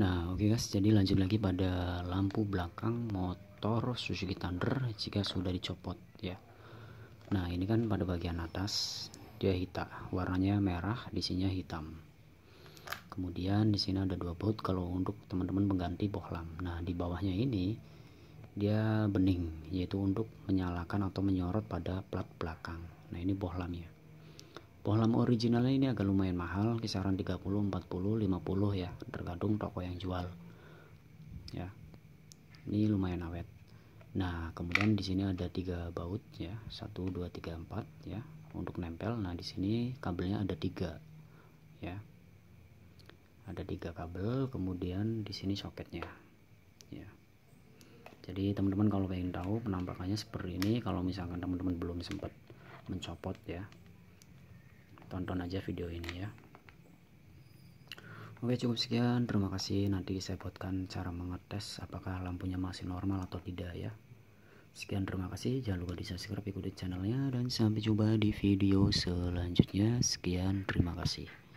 Nah, oke okay guys, jadi lanjut lagi pada lampu belakang motor Suzuki Thunder jika sudah dicopot ya. Nah, ini kan pada bagian atas dia hitam, warnanya merah, di hitam. Kemudian di sini ada dua baut kalau untuk teman-teman mengganti bohlam. Nah, di bawahnya ini dia bening, yaitu untuk menyalakan atau menyorot pada plat belakang. Nah, ini bohlamnya. Pohlam originalnya ini agak lumayan mahal, kisaran 30, 40, 50 ya, tergantung toko yang jual. Ya. Ini lumayan awet. Nah, kemudian di sini ada tiga baut ya, 1 2 3 4 ya, untuk nempel. Nah, di sini kabelnya ada tiga ya. Ada tiga kabel, kemudian di sini soketnya. Ya jadi teman-teman kalau pengen tahu penampakannya seperti ini kalau misalkan teman-teman belum sempat mencopot ya tonton aja video ini ya Oke cukup sekian terima kasih nanti saya buatkan cara mengetes apakah lampunya masih normal atau tidak ya Sekian terima kasih jangan lupa di subscribe ikuti channelnya dan sampai jumpa di video selanjutnya sekian terima kasih